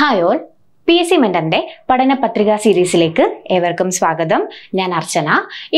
higher P S C മെൻറ്ററിൻ്റെ പഠന പത്രിക സീരീസിലേക്ക് ഏവർക്കും സ്വാഗതം ഞാൻ അർച്ചന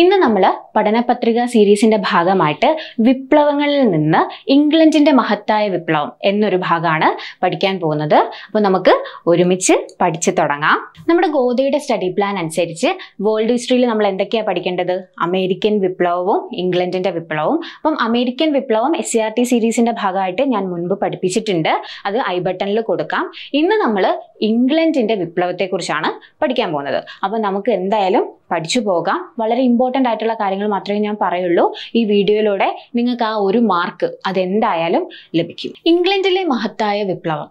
ഇന്ന് നമ്മൾ പഠന പത്രിക സീരീസിൻ്റെ ഭാഗമായിട്ട് വിപ്ലവങ്ങളിൽ നിന്ന് ഇംഗ്ലണ്ടിൻ്റെ മഹത്തായ വിപ്ലവം എന്നൊരു ഭാഗമാണ് പഠിക്കാൻ പോകുന്നത് അപ്പോൾ നമുക്ക് ഒരുമിച്ച് പഠിച്ചു തുടങ്ങാം നമ്മുടെ ഗോതയുടെ സ്റ്റഡി പ്ലാൻ അനുസരിച്ച് വേൾഡ് ഹിസ്റ്ററിയിൽ നമ്മൾ എന്തൊക്കെയാണ് പഠിക്കേണ്ടത് അമേരിക്കൻ വിപ്ലവവും ഇംഗ്ലണ്ടിൻ്റെ വിപ്ലവവും അപ്പം അമേരിക്കൻ വിപ്ലവം S C e R T സീരീസിൻ്റെ ഭാഗമായിട്ട് ഞാൻ മുൻപ് പഠിപ്പിച്ചിട്ടുണ്ട് അത് ഐ ബട്ടണിൽ കൊടുക്കാം ഇന്ന് നമ്മൾ ഇംഗ്ലണ്ട് ഫ്രാൻസിന്റെ വിപ്ലവത്തെക്കുറിച്ചാണ് പഠിക്കാൻ പോകുന്നത് അപ്പോൾ നമുക്ക് എന്തായാലും പഠിച്ചു പോകാം വളരെ ഇമ്പോർട്ടൻ്റ് ആയിട്ടുള്ള കാര്യങ്ങൾ മാത്രമേ ഞാൻ പറയുള്ളൂ ഈ വീഡിയോയിലൂടെ നിങ്ങൾക്ക് ആ ഒരു മാർക്ക് അതെന്തായാലും ലഭിക്കും ഇംഗ്ലണ്ടിലെ മഹത്തായ വിപ്ലവം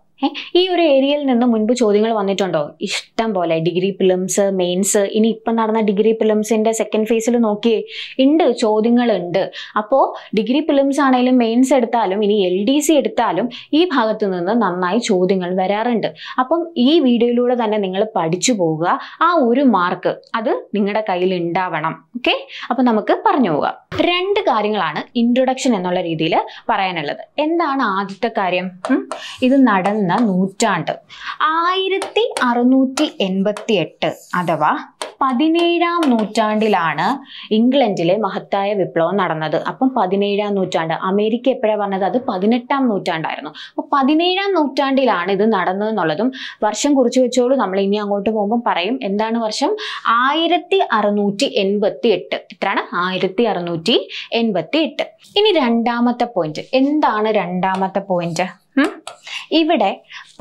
ഈ ഒരു ഏരിയയിൽ നിന്ന് മുൻപ് ചോദ്യങ്ങൾ വന്നിട്ടുണ്ടോ ഇഷ്ടം പോലെ ഡിഗ്രി ഫിലിംസ് മെയിൻസ് ഇനി ഇപ്പം നടന്ന ഡിഗ്രി ഫിലിംസിന്റെ സെക്കൻഡ് ഫേസിൽ നോക്കിയേ ഉണ്ട് ചോദ്യങ്ങൾ ഉണ്ട് അപ്പോൾ ഡിഗ്രി ഫിലിംസ് ആണെങ്കിലും മെയിൻസ് എടുത്താലും ഇനി എൽ ഡി സി എടുത്താലും ഈ ഭാഗത്തു നിന്ന് നന്നായി ചോദ്യങ്ങൾ വരാറുണ്ട് അപ്പം ഈ വീഡിയോയിലൂടെ തന്നെ നിങ്ങൾ പഠിച്ചു പോവുക ആ ഒരു മാർക്ക് അത് നിങ്ങളുടെ കയ്യിൽ ഉണ്ടാവണം ഓക്കെ അപ്പം നമുക്ക് പറഞ്ഞു പോകാം രണ്ട് കാര്യങ്ങളാണ് ഇൻട്രൊഡക്ഷൻ എന്നുള്ള രീതിയിൽ പറയാനുള്ളത് എന്താണ് ആദ്യത്തെ കാര്യം ഇത് നടന്ന എന്ന നൂറ്റാണ്ട് ആയിരത്തി അറുന്നൂറ്റി എൺപത്തി എട്ട് അഥവാ പതിനേഴാം നൂറ്റാണ്ടിലാണ് ഇംഗ്ലണ്ടിലെ മഹത്തായ വിപ്ലവം നടന്നത് അപ്പം പതിനേഴാം നൂറ്റാണ്ട് അമേരിക്ക എപ്പോഴാണ് പറഞ്ഞത് അത് പതിനെട്ടാം നൂറ്റാണ്ടായിരുന്നു അപ്പോൾ പതിനേഴാം നൂറ്റാണ്ടിലാണ് ഇത് നടന്നത് എന്നുള്ളതും വർഷം കുറിച്ച് വെച്ചോളൂ നമ്മൾ ഇനി അങ്ങോട്ട് പോകുമ്പോൾ പറയും എന്താണ് വർഷം ആയിരത്തി അറുന്നൂറ്റി എൺപത്തി എട്ട് ഇത്രയാണ് ആയിരത്തി അറുന്നൂറ്റി എൺപത്തി എട്ട് ഇനി രണ്ടാമത്തെ പോയിന്റ് എന്താണ് രണ്ടാമത്തെ പോയിന്റ് ഇവിടെ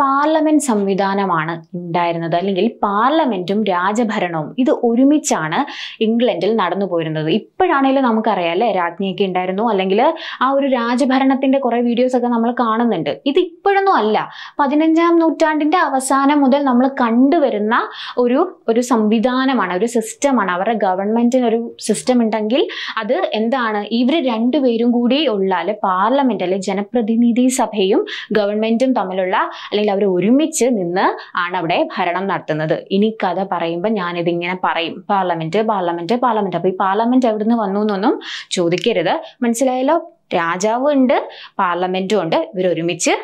പാർലമെന്റ് സംവിധാനമാണ് ഉണ്ടായിരുന്നത് അല്ലെങ്കിൽ പാർലമെന്റും രാജഭരണവും ഇത് ഒരുമിച്ചാണ് ഇംഗ്ലണ്ടിൽ നടന്നു പോയിരുന്നത് ഇപ്പോഴാണെങ്കിലും നമുക്കറിയാം അല്ലെ രാജ്ഞിയൊക്കെ ഉണ്ടായിരുന്നു അല്ലെങ്കിൽ ആ ഒരു രാജഭരണത്തിന്റെ കുറെ വീഡിയോസ് ഒക്കെ നമ്മൾ കാണുന്നുണ്ട് ഇത് ഇപ്പോഴൊന്നും അല്ല പതിനഞ്ചാം നൂറ്റാണ്ടിന്റെ അവസാനം മുതൽ നമ്മൾ കണ്ടുവരുന്ന ഒരു ഒരു സംവിധാനമാണ് ഒരു സിസ്റ്റമാണ് അവരുടെ ഗവൺമെന്റിന് ഒരു സിസ്റ്റം ഉണ്ടെങ്കിൽ അത് എന്താണ് ഇവർ രണ്ടുപേരും കൂടി ഉള്ള അല്ലെ പാർലമെന്റ് അല്ലെ ജനപ്രതിനിധി സഭയും ഗവൺമെന്റും തമ്മിലുള്ള അല്ലെങ്കിൽ അവർ ഒരുമിച്ച് നിന്ന് ആണ് അവിടെ ഭരണം നടത്തുന്നത് ഇനി കഥ പറയുമ്പോൾ ഞാനിതിങ്ങനെ പറയും പാർലമെന്റ് പാർലമെന്റ് പാർലമെന്റ് അപ്പോൾ ഈ പാർലമെന്റ് എവിടുന്ന് വന്നു എന്നൊന്നും ചോദിക്കരുത് മനസ്സിലായല്ലോ രാജാവും ഉണ്ട് പാർലമെന്റും ഉണ്ട് ഇവർ ഒരുമിച്ച്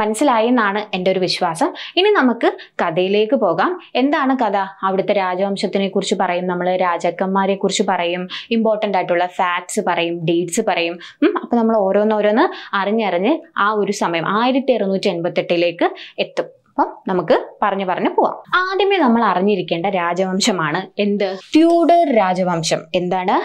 മനസ്സിലായി എന്നാണ് എൻ്റെ ഒരു വിശ്വാസം ഇനി നമുക്ക് കഥയിലേക്ക് പോകാം എന്താണ് കഥ അവിടുത്തെ രാജവംശത്തിനെ കുറിച്ച് പറയും നമ്മൾ രാജാക്കന്മാരെ കുറിച്ച് പറയും ഇമ്പോർട്ടൻ്റ് ആയിട്ടുള്ള ഫാക്ട്സ് പറയും ഡേറ്റ്സ് പറയും അപ്പം നമ്മൾ ഓരോന്നോരോന്ന് അറിഞ്ഞറിഞ്ഞ് ആ ഒരു സമയം ആയിരത്തി അറുന്നൂറ്റി എൺപത്തെട്ടിലേക്ക് എത്തും അപ്പം നമുക്ക് പറഞ്ഞു പറഞ്ഞു പോവാം ആദ്യമേ നമ്മൾ അറിഞ്ഞിരിക്കേണ്ട രാജവംശമാണ് എന്ത് ട്യൂഡർ രാജവംശം എന്താണ്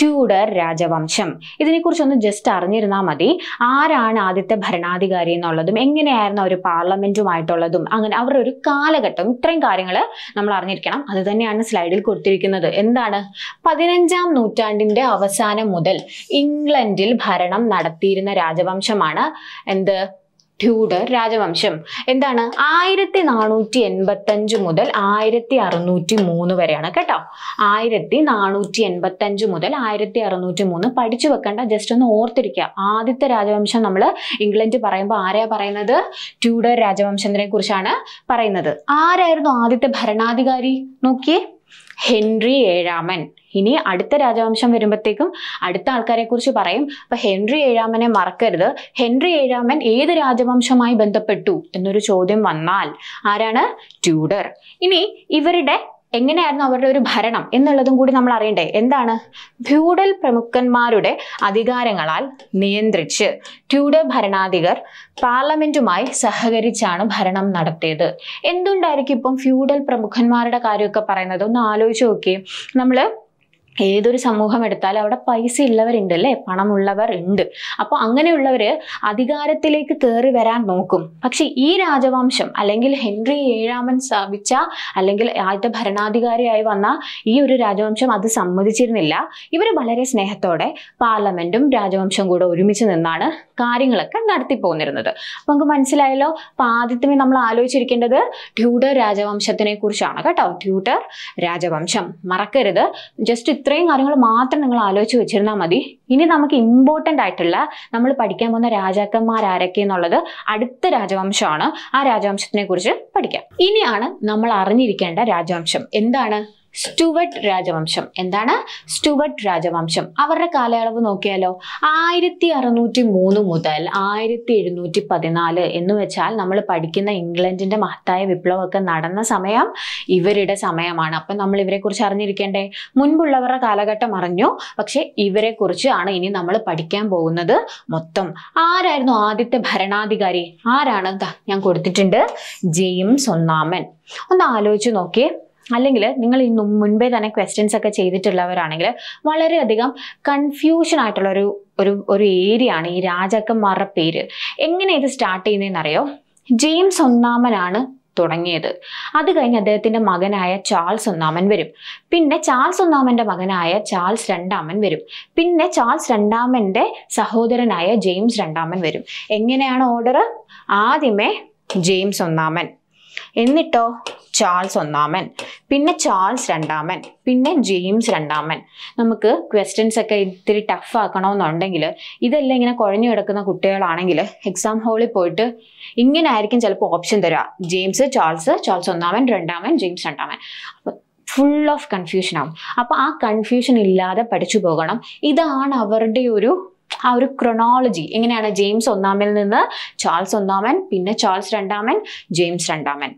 ട്യൂഡർ രാജവംശം ഇതിനെക്കുറിച്ചൊന്ന് ജസ്റ്റ് അറിഞ്ഞിരുന്നാൽ മതി ആരാണ് ആദ്യത്തെ ഭരണാധികാരി എന്നുള്ളതും എങ്ങനെയായിരുന്നു ഒരു പാർലമെന്റുമായിട്ടുള്ളതും അങ്ങനെ അവരുടെ ഒരു കാലഘട്ടം ഇത്രയും കാര്യങ്ങൾ നമ്മൾ അറിഞ്ഞിരിക്കണം അത് തന്നെയാണ് സ്ലൈഡിൽ കൊടുത്തിരിക്കുന്നത് എന്താണ് പതിനഞ്ചാം നൂറ്റാണ്ടിന്റെ അവസാനം മുതൽ ഇംഗ്ലണ്ടിൽ ഭരണം നടത്തിയിരുന്ന രാജവംശമാണ് എന്ത് ട്യൂഡർ രാജവംശം എന്താണ് ആയിരത്തി നാനൂറ്റി എൺപത്തഞ്ച് മുതൽ ആയിരത്തി അറുന്നൂറ്റി മൂന്ന് വരെയാണ് കേട്ടോ ആയിരത്തി നാനൂറ്റി എൺപത്തഞ്ച് മുതൽ ആയിരത്തി അറുന്നൂറ്റി മൂന്ന് പഠിച്ചു വെക്കേണ്ട ജസ്റ്റ് ഒന്ന് ഓർത്തിരിക്കുക ആദ്യത്തെ രാജവംശം നമ്മൾ ഇംഗ്ലണ്ട് പറയുമ്പോൾ ആരെയാ പറയുന്നത് ട്യൂഡർ രാജവംശത്തിനെ കുറിച്ചാണ് പറയുന്നത് ആരായിരുന്നു ആദ്യത്തെ ഭരണാധികാരി നോക്കിയേ ഹെൻറി ഏഴാമൻ ഇനി അടുത്ത രാജവംശം വരുമ്പോഴത്തേക്കും അടുത്ത ആൾക്കാരെ കുറിച്ച് പറയും അപ്പൊ ഹെൻറി ഏഴാമനെ മറക്കരുത് ഹെൻറി ഏഴാമൻ ഏത് രാജവംശമായി ബന്ധപ്പെട്ടു എന്നൊരു ചോദ്യം വന്നാൽ ആരാണ് ട്യൂഡർ ഇനി ഇവരുടെ എങ്ങനെയായിരുന്നു അവരുടെ ഒരു ഭരണം എന്നുള്ളതും കൂടി നമ്മൾ അറിയണ്ടേ എന്താണ് ഫ്യൂഡൽ പ്രമുഖന്മാരുടെ അധികാരങ്ങളാൽ നിയന്ത്രിച്ച് ട്യൂഡർ ഭരണാധികർ പാർലമെന്റുമായി സഹകരിച്ചാണ് ഭരണം നടത്തിയത് എന്തുകൊണ്ടായിരിക്കും ഇപ്പം ഫ്യൂഡൽ പ്രമുഖന്മാരുടെ കാര്യമൊക്കെ പറയുന്നത് ഒന്ന് ആലോചിച്ച് നോക്കിയേ നമ്മൾ ഏതൊരു സമൂഹം എടുത്താലും അവിടെ പൈസ ഉള്ളവരുണ്ട് അല്ലെ പണമുള്ളവർ ഉണ്ട് അപ്പോൾ അങ്ങനെയുള്ളവര് അധികാരത്തിലേക്ക് കയറി വരാൻ നോക്കും പക്ഷെ ഈ രാജവംശം അല്ലെങ്കിൽ ഹെൻറി ഏഴാമൻ സ്ഥാപിച്ച അല്ലെങ്കിൽ ആദ്യത്തെ ഭരണാധികാരിയായി വന്ന ഈ ഒരു രാജവംശം അത് സമ്മതിച്ചിരുന്നില്ല ഇവര് വളരെ സ്നേഹത്തോടെ പാർലമെന്റും രാജവംശവും കൂടെ ഒരുമിച്ച് നിന്നാണ് കാര്യങ്ങളൊക്കെ നടത്തി പോന്നിരുന്നത് അപ്പൊ നമുക്ക് മനസ്സിലായല്ലോ അപ്പൊ ആദ്യത്തിന് നമ്മൾ ആലോചിച്ചിരിക്കേണ്ടത് ട്യൂഡർ രാജവംശത്തിനെ കുറിച്ചാണ് കേട്ടോ ട്യൂഡർ രാജവംശം മറക്കരുത് ജസ്റ്റ് ഇത്രയും കാര്യങ്ങൾ മാത്രം നിങ്ങൾ ആലോചിച്ച് വെച്ചിരുന്നാൽ മതി ഇനി നമുക്ക് ഇമ്പോർട്ടൻ്റ് ആയിട്ടുള്ള നമ്മൾ പഠിക്കാൻ പോകുന്ന രാജാക്കന്മാർ ആരൊക്കെ എന്നുള്ളത് അടുത്ത രാജവംശമാണ് ആ രാജവംശത്തിനെ കുറിച്ച് പഠിക്കാം ഇനിയാണ് നമ്മൾ അറിഞ്ഞിരിക്കേണ്ട രാജവംശം എന്താണ് സ്റ്റുവർട്ട് രാജവംശം എന്താണ് സ്റ്റുവർട്ട് രാജവംശം അവരുടെ കാലയളവ് നോക്കിയാലോ ആയിരത്തി അറുന്നൂറ്റി മൂന്ന് മുതൽ ആയിരത്തി എഴുന്നൂറ്റി പതിനാല് എന്ന് വെച്ചാൽ നമ്മൾ പഠിക്കുന്ന ഇംഗ്ലണ്ടിന്റെ മഹത്തായ വിപ്ലവമൊക്കെ നടന്ന സമയം ഇവരുടെ സമയമാണ് അപ്പം നമ്മൾ ഇവരെ കുറിച്ച് അറിഞ്ഞിരിക്കേണ്ടേ മുൻപുള്ളവരുടെ കാലഘട്ടം അറിഞ്ഞു പക്ഷെ ഇവരെ കുറിച്ചാണ് ഇനി നമ്മൾ പഠിക്കാൻ പോകുന്നത് മൊത്തം ആരായിരുന്നു ആദ്യത്തെ ഭരണാധികാരി ആരാണ് ഞാൻ കൊടുത്തിട്ടുണ്ട് ജെയിംസ് ഒന്നാമൻ ഒന്ന് ആലോചിച്ച് നോക്കിയേ അല്ലെങ്കിൽ നിങ്ങൾ ഇന്ന് മുൻപേ തന്നെ ക്വസ്റ്റ്യൻസ് ഒക്കെ ചെയ്തിട്ടുള്ളവരാണെങ്കിൽ വളരെയധികം കൺഫ്യൂഷൻ ആയിട്ടുള്ള ഒരു ഒരു ഒരു ഏരിയ ആണ് ഈ രാജാക്കന്മാരുടെ പേര് എങ്ങനെ ഇത് സ്റ്റാർട്ട് ചെയ്യുന്നതെന്നറിയോ ജെയിംസ് ഒന്നാമനാണ് തുടങ്ങിയത് അത് കഴിഞ്ഞ് അദ്ദേഹത്തിൻ്റെ മകനായ ചാൾസ് ഒന്നാമൻ വരും പിന്നെ ചാൾസ് ഒന്നാമൻ്റെ മകനായ ചാൾസ് രണ്ടാമൻ വരും പിന്നെ ചാൾസ് രണ്ടാമൻ്റെ സഹോദരനായ ജെയിംസ് രണ്ടാമൻ വരും എങ്ങനെയാണ് ഓർഡർ ആദ്യമേ ജെയിംസ് ഒന്നാമൻ എന്നിട്ടോ ചാൾസ് ഒന്നാമൻ പിന്നെ ചാൾസ് രണ്ടാമൻ പിന്നെ ജെയിംസ് രണ്ടാമൻ നമുക്ക് ക്വസ്റ്റ്യൻസ് ഒക്കെ ഇത്തിരി ടഫ് ആക്കണമെന്നുണ്ടെങ്കിൽ ഇതെല്ലാം ഇങ്ങനെ കുഴഞ്ഞു കിടക്കുന്ന കുട്ടികളാണെങ്കിൽ എക്സാം ഹോളിൽ പോയിട്ട് ഇങ്ങനെ ആയിരിക്കും ചിലപ്പോൾ ഓപ്ഷൻ തരാം ജെയിംസ് ചാൾസ് ചാൾസ് ഒന്നാമൻ രണ്ടാമൻ ജെയിംസ് രണ്ടാമൻ ഫുൾ ഓഫ് കൺഫ്യൂഷൻ ആവും അപ്പോൾ ആ കൺഫ്യൂഷൻ ഇല്ലാതെ പഠിച്ചു പോകണം ഇതാണ് അവരുടെ ഒരു ആ ഒരു ക്രൊണോളജി എങ്ങനെയാണ് ജെയിംസ് ഒന്നാമൻ നിന്ന് ചാൾസ് ഒന്നാമൻ പിന്നെ ചാൾസ് രണ്ടാമൻ ജെയിംസ് രണ്ടാമൻ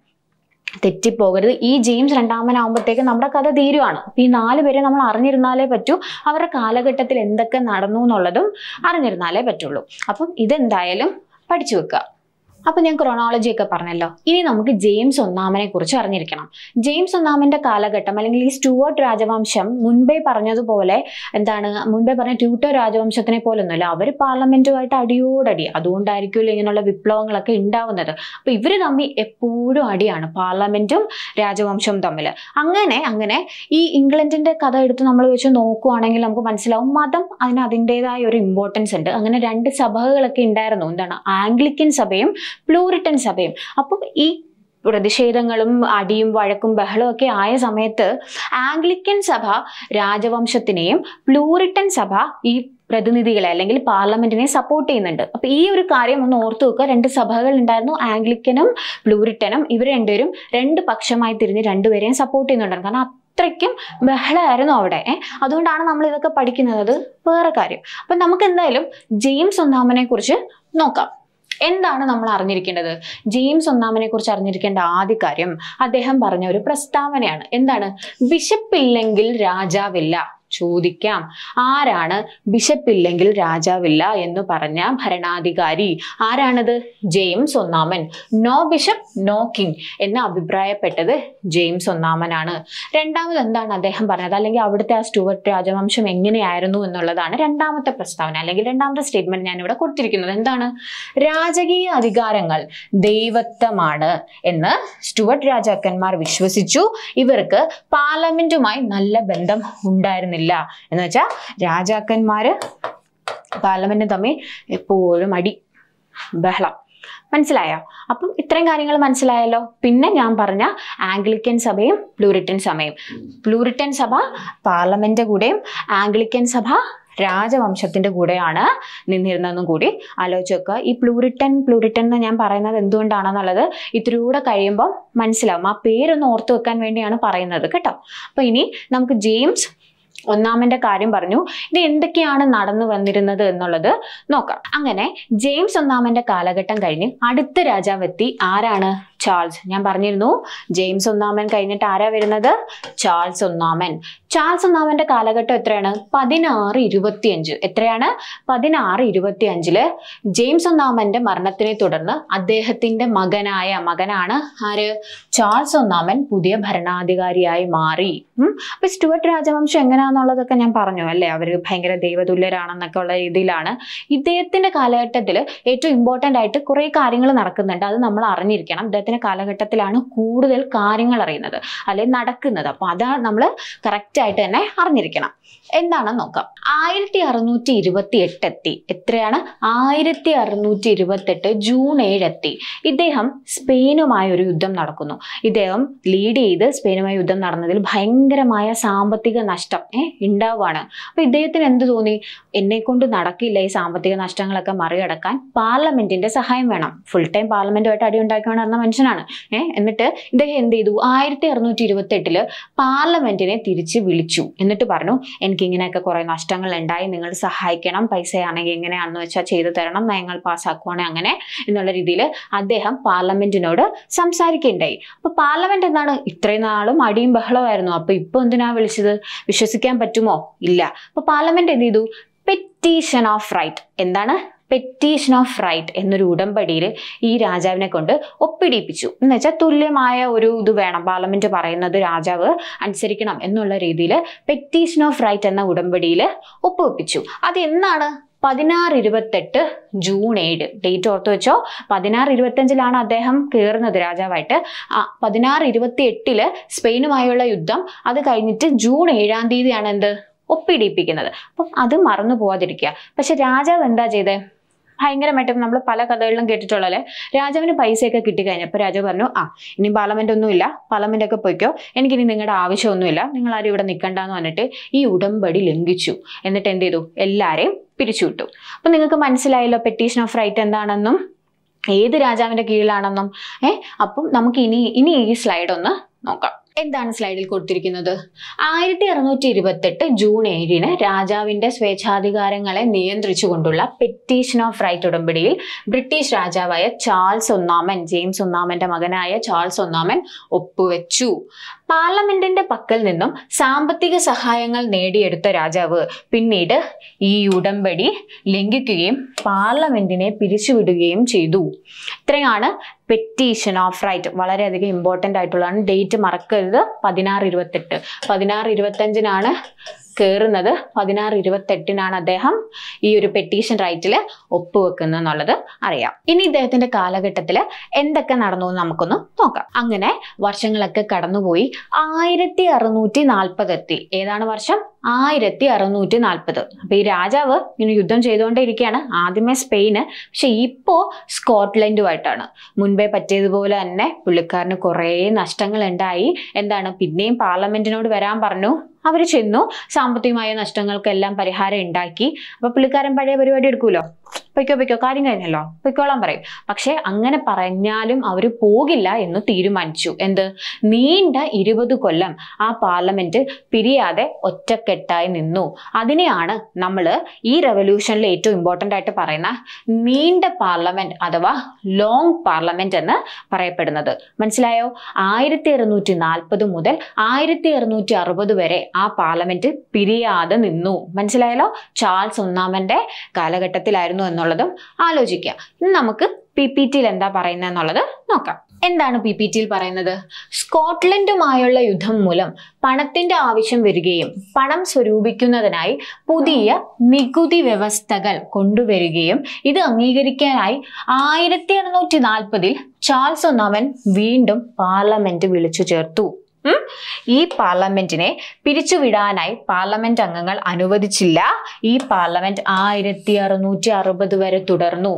തെറ്റിപ്പോകരുത് ഈ ജെയിംസ് രണ്ടാമനാകുമ്പോഴത്തേക്ക് നമ്മുടെ കഥ തീരുവാണ് ഈ നാല് പേരെ നമ്മൾ അറിഞ്ഞിരുന്നാലേ പറ്റൂ അവരുടെ കാലഘട്ടത്തിൽ എന്തൊക്കെ നടന്നു എന്നുള്ളതും അറിഞ്ഞിരുന്നാലേ പറ്റുള്ളൂ അപ്പം ഇതെന്തായാലും പഠിച്ചു വെക്കുക അപ്പൊ ഞാൻ ക്രോണോളജി ഒക്കെ പറഞ്ഞല്ലോ ഇനി നമുക്ക് ജെയിംസ് ഒന്നാമനെ കുറിച്ച് അറിഞ്ഞിരിക്കണം ജെയിംസ് ഒന്നാമന്റെ കാലഘട്ടം അല്ലെങ്കിൽ ഈ സ്റ്റുവർട്ട് രാജവംശം മുൻപേ പറഞ്ഞതുപോലെ എന്താണ് മുൻപേ പറഞ്ഞ ട്യൂട്ടർ രാജവംശത്തിനെ പോലൊന്നുമല്ല അവർ പാർലമെന്റുമായിട്ട് അടിയോടടി അതുകൊണ്ടായിരിക്കുമല്ലോ ഇങ്ങനെയുള്ള വിപ്ലവങ്ങളൊക്കെ ഉണ്ടാവുന്നത് അപ്പൊ ഇവർ തമ്മിൽ എപ്പോഴും അടിയാണ് പാർലമെന്റും രാജവംശവും തമ്മിൽ അങ്ങനെ അങ്ങനെ ഈ ഇംഗ്ലണ്ടിന്റെ കഥ എടുത്ത് നമ്മൾ വെച്ച് നോക്കുവാണെങ്കിൽ നമുക്ക് മനസ്സിലാവും മതം അതിന് അതിൻ്റെതായ ഒരു ഇമ്പോർട്ടൻസ് ഉണ്ട് അങ്ങനെ രണ്ട് സഭകളൊക്കെ ഉണ്ടായിരുന്നു എന്താണ് ആംഗ്ലിക്കൻ സഭയും പ്ലൂരിട്ടൻ സഭയും അപ്പം ഈ പ്രതിഷേധങ്ങളും അടിയും വഴക്കും ബഹളവും ഒക്കെ ആയ സമയത്ത് ആംഗ്ലിക്കൻ സഭ രാജവംശത്തിനെയും പ്ലൂരിട്ടൻ സഭ ഈ പ്രതിനിധികളെ അല്ലെങ്കിൽ പാർലമെന്റിനെ സപ്പോർട്ട് ചെയ്യുന്നുണ്ട് അപ്പൊ ഈ ഒരു കാര്യം ഒന്ന് ഓർത്തു വെക്കുക രണ്ട് സഭകൾ ഉണ്ടായിരുന്നു ആംഗ്ലിക്കനും പ്ലൂരിട്ടനും ഇവർ രണ്ടുപേരും രണ്ട് പക്ഷമായി തിരിഞ്ഞ് രണ്ടുപേരെയും സപ്പോർട്ട് ചെയ്യുന്നുണ്ടായിരുന്നു കാരണം അത്രയ്ക്കും ബഹളമായിരുന്നു അവിടെ അതുകൊണ്ടാണ് നമ്മൾ ഇതൊക്കെ പഠിക്കുന്നത് വേറെ കാര്യം അപ്പൊ നമുക്ക് എന്തായാലും ജെയിംസ് ഒന്നാമനെ കുറിച്ച് നോക്കാം എന്താണ് നമ്മൾ അറിഞ്ഞിരിക്കേണ്ടത് ജെയിംസ് ഒന്നാമനെ കുറിച്ച് അറിഞ്ഞിരിക്കേണ്ട ആദ്യ കാര്യം അദ്ദേഹം പറഞ്ഞ ഒരു പ്രസ്താവനയാണ് എന്താണ് വിശപ്പില്ലെങ്കിൽ രാജാവില്ല ചോദിക്കാം ആരാണ് ബിഷപ്പ് ഇല്ലെങ്കിൽ രാജാവില്ല എന്ന് പറഞ്ഞ ഭരണാധികാരി ആരാണത് ജെയിംസ് ഒന്നാമൻ നോ ബിഷപ്പ് നോ കിങ് എന്ന് അഭിപ്രായപ്പെട്ടത് ജെയിംസ് ഒന്നാമനാണ് രണ്ടാമത് എന്താണ് അദ്ദേഹം പറഞ്ഞത് അല്ലെങ്കിൽ അവിടുത്തെ ആ സ്റ്റുവർട്ട് രാജവംശം എങ്ങനെയായിരുന്നു എന്നുള്ളതാണ് രണ്ടാമത്തെ പ്രസ്താവന അല്ലെങ്കിൽ രണ്ടാമത്തെ സ്റ്റേറ്റ്മെന്റ് ഞാൻ ഇവിടെ കൊടുത്തിരിക്കുന്നത് എന്താണ് രാജകീയ അധികാരങ്ങൾ ദൈവത്വമാണ് എന്ന് സ്റ്റുവർട്ട് രാജാക്കന്മാർ വിശ്വസിച്ചു ഇവർക്ക് പാർലമെന്റുമായി നല്ല ബന്ധം ഉണ്ടായിരുന്നില്ല പാടില്ല എന്ന് വെച്ചാൽ രാജാക്കന്മാർ പാർലമെന്റും തമ്മിൽ എപ്പോഴും അടി ബഹളം മനസ്സിലായോ അപ്പം ഇത്രയും കാര്യങ്ങൾ മനസ്സിലായല്ലോ പിന്നെ ഞാൻ പറഞ്ഞ ആംഗ്ലിക്കൻ സഭയും പ്ലൂരിറ്റൻ സഭയും പ്ലൂരിറ്റൻ സഭ പാർലമെന്റ് കൂടെയും ആംഗ്ലിക്കൻ സഭ രാജവംശത്തിന്റെ കൂടെയാണ് നിന്നിരുന്നതെന്നും കൂടി ആലോചിച്ച് വെക്കുക ഈ പ്ലൂറിട്ടൻ പ്ലൂറിട്ടൻ എന്ന് ഞാൻ പറയുന്നത് എന്തുകൊണ്ടാണെന്നുള്ളത് ഇത്തിരിയൂടെ കഴിയുമ്പോൾ മനസ്സിലാവും ആ പേരൊന്ന് ഓർത്തു വെക്കാൻ വേണ്ടിയാണ് പറയുന്നത് കേട്ടോ അപ്പൊ ഇനി നമുക്ക് ജെയിംസ് ഒന്നാമന്റെ കാര്യം പറഞ്ഞു ഇത് എന്തൊക്കെയാണ് നടന്നു വന്നിരുന്നത് എന്നുള്ളത് നോക്കാം അങ്ങനെ ജെയിംസ് ഒന്നാമന്റെ കാലഘട്ടം കഴിഞ്ഞ് അടുത്ത രാജാവ് എത്തി ആരാണ് ചാൾസ് ഞാൻ പറഞ്ഞിരുന്നു ജെയിംസ് ഒന്നാമൻ കഴിഞ്ഞിട്ട് ആരാ വരുന്നത് ചാൾസ് ഒന്നാമൻ ചാൾസ് ഒന്നാമന്റെ കാലഘട്ടം എത്രയാണ് പതിനാറ് അഞ്ച് എത്രയാണ് പതിനാറ് അഞ്ചില് ജെയിംസ് ഒന്നാമന്റെ മരണത്തിനെ തുടർന്ന് അദ്ദേഹത്തിന്റെ മകനായ മകനാണ് ആര് ചാൾസ് ഒന്നാമൻ പുതിയ ഭരണാധികാരിയായി മാറി അപ്പൊ സ്റ്റുവർട്ട് രാജവംശം എങ്ങനെയാ എന്നുള്ളതൊക്കെ ഞാൻ പറഞ്ഞു അല്ലേ അവർ ഭയങ്കര ദൈവതുല്യരാണെന്നൊക്കെ ഉള്ള രീതിയിലാണ് ഇദ്ദേഹത്തിന്റെ കാലഘട്ടത്തിൽ ഏറ്റവും ഇമ്പോർട്ടൻ്റ് ആയിട്ട് കുറേ കാര്യങ്ങൾ നടക്കുന്നുണ്ട് അത് നമ്മൾ അറിഞ്ഞിരിക്കണം ഇദ്ദേഹത്തിന്റെ കാലഘട്ടത്തിലാണ് കൂടുതൽ കാര്യങ്ങൾ അറിയുന്നത് അല്ലെങ്കിൽ നടക്കുന്നത് അപ്പോൾ അത് നമ്മൾ കറക്റ്റ് ആയിട്ട് തന്നെ അറിഞ്ഞിരിക്കണം എന്താണെന്ന് നോക്കാം ആയിരത്തി അറുന്നൂറ്റി ഇരുപത്തി എട്ട് എത്തി എത്രയാണ് ആയിരത്തി അറുന്നൂറ്റി എട്ട് ജൂൺ ഏഴ് എത്തി ഇദ്ദേഹം സ്പെയിനുമായി ഒരു യുദ്ധം നടക്കുന്നു ഇദ്ദേഹം ലീഡ് ചെയ്ത് സ്പെയിനുമായി യുദ്ധം നടന്നതിൽ ഭയങ്കരമായ സാമ്പത്തിക നഷ്ടം ഉണ്ടാവുകയാണ് അപ്പോൾ ഇദ്ദേഹത്തിന് എന്ത് തോന്നി എന്നെ കൊണ്ട് നടക്കില്ല ഈ സാമ്പത്തിക നഷ്ടങ്ങളൊക്കെ മറികടക്കാൻ പാർലമെന്റിന്റെ സഹായം വേണം ഫുൾ ടൈം പാർലമെന്റുമായിട്ട് അടി ഉണ്ടാക്കി മനുഷ്യനാണ് ഏഹ് എന്നിട്ട് ഇദ്ദേഹം എന്ത് ചെയ്തു ആയിരത്തി അറുന്നൂറ്റി ഇരുപത്തി എട്ടില് പാർലമെന്റിനെ തിരിച്ച് വിളിച്ചു എന്നിട്ട് പറഞ്ഞു എനിക്ക് ഇങ്ങനെയൊക്കെ കുറെ നഷ്ടങ്ങൾ ഉണ്ടായി നിങ്ങൾ സഹായിക്കണം പൈസയാണെങ്കിൽ എങ്ങനെയാണെന്ന് വെച്ചാൽ ചെയ്തു തരണം നയങ്ങൾ പാസ്സാക്കുവാണെങ്കിൽ അങ്ങനെ എന്നുള്ള രീതിയിൽ അദ്ദേഹം പാർലമെന്റിനോട് സംസാരിക്കുകയുണ്ടായി അപ്പൊ പാർലമെന്റ് എന്താണ് ഇത്രയും നാളും അടിയും ബഹളമായിരുന്നു അപ്പൊ ഇപ്പൊ എന്തിനാ വിളിച്ചത് വിശ്വസിക്കാൻ ചെയ്യാൻ പറ്റുമോ ഇല്ല അപ്പോൾ പാർലമെന്റ് എന്ത് ചെയ്തു പെറ്റീഷൻ ഓഫ് റൈറ്റ് എന്താണ് പെറ്റീഷൻ ഓഫ് റൈറ്റ് എന്നൊരു ഉടമ്പടിയിൽ ഈ രാജാവിനെ കൊണ്ട് ഒപ്പിടിപ്പിച്ചു എന്ന് വെച്ചാൽ തുല്യമായ ഒരു ഇത് വേണം പാർലമെന്റ് പറയുന്നത് രാജാവ് അനുസരിക്കണം എന്നുള്ള രീതിയിൽ പെറ്റീഷൻ ഓഫ് റൈറ്റ് എന്ന ഉടമ്പടിയിൽ ഒപ്പുവെപ്പിച്ചു അത് എന്നാണ് പതിനാറ് ഇരുപത്തെട്ട് ജൂൺ ഏഴ് ഡേറ്റ് ഓർത്ത് വെച്ചോ പതിനാറ് ഇരുപത്തഞ്ചിലാണ് അദ്ദേഹം കയറുന്നത് രാജാവായിട്ട് പതിനാറ് ഇരുപത്തി എട്ടില് സ്പെയിനുമായുള്ള യുദ്ധം അത് കഴിഞ്ഞിട്ട് ജൂൺ ഏഴാം തീയതിയാണ് എന്ത് ഒപ്പിടിപ്പിക്കുന്നത് അപ്പം അത് മറന്നു പോവാതിരിക്കുക പക്ഷെ രാജാവ് എന്താ ചെയ്തേ ഭയങ്കരമായിട്ട് നമ്മൾ പല കഥകളിലും കേട്ടിട്ടുള്ള അല്ലേ രാജാവിന് പൈസയൊക്കെ കിട്ടിക്കഴിഞ്ഞപ്പോൾ രാജാവ് പറഞ്ഞു ആ ഇനി പാർലമെന്റ് ഒന്നുമില്ല പാർലമെന്റ് ഒക്കെ പോയിക്കോ എനിക്കിനി നിങ്ങളുടെ ആവശ്യമൊന്നുമില്ല നിങ്ങൾ ആരും ഇവിടെ നിൽക്കണ്ടെന്ന് പറഞ്ഞിട്ട് ഈ ഉടമ്പടി ലംഘിച്ചു എന്നിട്ട് എന്ത് ചെയ്തു എല്ലാവരെയും പിരിച്ചുവിട്ടു അപ്പം നിങ്ങൾക്ക് മനസ്സിലായല്ലോ പെറ്റീഷൻ ഓഫ് റൈറ്റ് എന്താണെന്നും ഏത് രാജാവിൻ്റെ കീഴിലാണെന്നും ഏഹ് അപ്പം നമുക്ക് ഇനി ഇനി ഈ സ്ലൈഡ് ഒന്ന് നോക്കാം എന്താണ് സ്ലൈഡിൽ കൊടുത്തിരിക്കുന്നത് ആയിരത്തി അറുന്നൂറ്റി എട്ട് ജൂൺ ഏഴിന് രാജാവിന്റെ സ്വേച്ഛാധികാരങ്ങളെ നിയന്ത്രിച്ചുകൊണ്ടുള്ള പെറ്റീഷൻ ഓഫ് റൈറ്റ് ഉടമ്പടിയിൽ ബ്രിട്ടീഷ് രാജാവായ ചാൾസ് ഒന്നാമൻ ജെയിംസ് ഒന്നാമന്റെ മകനായ ചാൾസ് ഒന്നാമൻ ഒപ്പുവെച്ചു പാർലമെന്റിന്റെ പക്കൽ നിന്നും സാമ്പത്തിക സഹായങ്ങൾ നേടിയെടുത്ത രാജാവ് പിന്നീട് ഈ ഉടമ്പടി ലംഘിക്കുകയും പാർലമെന്റിനെ പിരിച്ചുവിടുകയും ചെയ്തു ഇത്രയാണ് പെറ്റീഷൻ ഓഫ് റൈറ്റ് വളരെയധികം ഇമ്പോർട്ടൻ്റ് ആയിട്ടുള്ളതാണ് ഡേറ്റ് മറക്കരുത് പതിനാറ് ഇരുപത്തെട്ട് പതിനാറ് ഇരുപത്തഞ്ചിനാണ് കയറുന്നത് പതിനാറ് ഇരുപത്തെട്ടിനാണ് അദ്ദേഹം ഈ ഒരു പെറ്റീഷൻ റൈറ്റിൽ ഒപ്പുവെക്കുന്നത് എന്നുള്ളത് അറിയാം ഇനി ഇദ്ദേഹത്തിന്റെ കാലഘട്ടത്തിൽ എന്തൊക്കെ നടന്നു എന്ന് നമുക്കൊന്ന് നോക്കാം അങ്ങനെ വർഷങ്ങളൊക്കെ കടന്നുപോയി ആയിരത്തി അറുന്നൂറ്റി എത്തി ഏതാണ് വർഷം ആയിരത്തി അറുന്നൂറ്റി നാൽപ്പത് അപ്പൊ ഈ രാജാവ് ഇങ്ങനെ യുദ്ധം ചെയ്തുകൊണ്ടിരിക്കുകയാണ് ആദ്യമേ സ്പെയിന് പക്ഷെ ഇപ്പോ സ്കോട്ട്ലൻഡുമായിട്ടാണ് മുൻപേ പറ്റിയതുപോലെ തന്നെ പുള്ളിക്കാരന് കുറെ നഷ്ടങ്ങൾ ഉണ്ടായി എന്താണ് പിന്നെയും പാർലമെന്റിനോട് വരാൻ പറഞ്ഞു അവർ ചെന്നു സാമ്പത്തികമായ നഷ്ടങ്ങൾക്കെല്ലാം പരിഹാരം ഉണ്ടാക്കി അപ്പോൾ പുള്ളിക്കാരൻ പഴയ പരിപാടി എടുക്കൂലോ പൊയ്ക്കോ പൊയ്ക്കോ കാര്യം കഴിഞ്ഞല്ലോ പൊയ്ക്കോളാൻ പറയും പക്ഷേ അങ്ങനെ പറഞ്ഞാലും അവർ പോകില്ല എന്ന് തീരുമാനിച്ചു എന്ത് നീണ്ട ഇരുപത് കൊല്ലം ആ പാർലമെന്റ് പിരിയാതെ ഒറ്റക്കെട്ടായി നിന്നു അതിനെയാണ് നമ്മൾ ഈ റെവല്യൂഷനിൽ ഏറ്റവും ഇമ്പോർട്ടൻ്റ് ആയിട്ട് പറയുന്ന നീണ്ട പാർലമെന്റ് അഥവാ ലോങ് പാർലമെന്റ് എന്ന് പറയപ്പെടുന്നത് മനസ്സിലായോ ആയിരത്തി അറുന്നൂറ്റി നാൽപ്പത് മുതൽ ആയിരത്തി അറുന്നൂറ്റി അറുപത് വരെ ആ പാർലമെന്റ് പിരിയാതെ നിന്നു മനസ്സിലായല്ലോ ചാൾസ് ഒന്നാമന്റെ കാലഘട്ടത്തിലായിരുന്നു പറയുന്നു എന്നുള്ളതും ആലോചിക്കുക ഇനി നമുക്ക് പി പി ടിയിൽ എന്താ പറയുന്നത് എന്നുള്ളത് നോക്കാം എന്താണ് പി പി ടിയിൽ പറയുന്നത് സ്കോട്ട്ലൻഡുമായുള്ള യുദ്ധം മൂലം പണത്തിന്റെ ആവശ്യം വരികയും പണം സ്വരൂപിക്കുന്നതിനായി പുതിയ നികുതി വ്യവസ്ഥകൾ കൊണ്ടുവരികയും ഇത് അംഗീകരിക്കാനായി ആയിരത്തി എണ്ണൂറ്റി നാൽപ്പതിൽ ചാൾസ് ഒന്നാമൻ വീണ്ടും പാർലമെന്റ് വിളിച്ചു ചേർത്തു ഈ പാർലമെന്റിനെ പിരിച്ചുവിടാനായി പാർലമെന്റ് അംഗങ്ങൾ അനുവദിച്ചില്ല ഈ പാർലമെന്റ് ആയിരത്തി അറുന്നൂറ്റി അറുപത് വരെ തുടർന്നു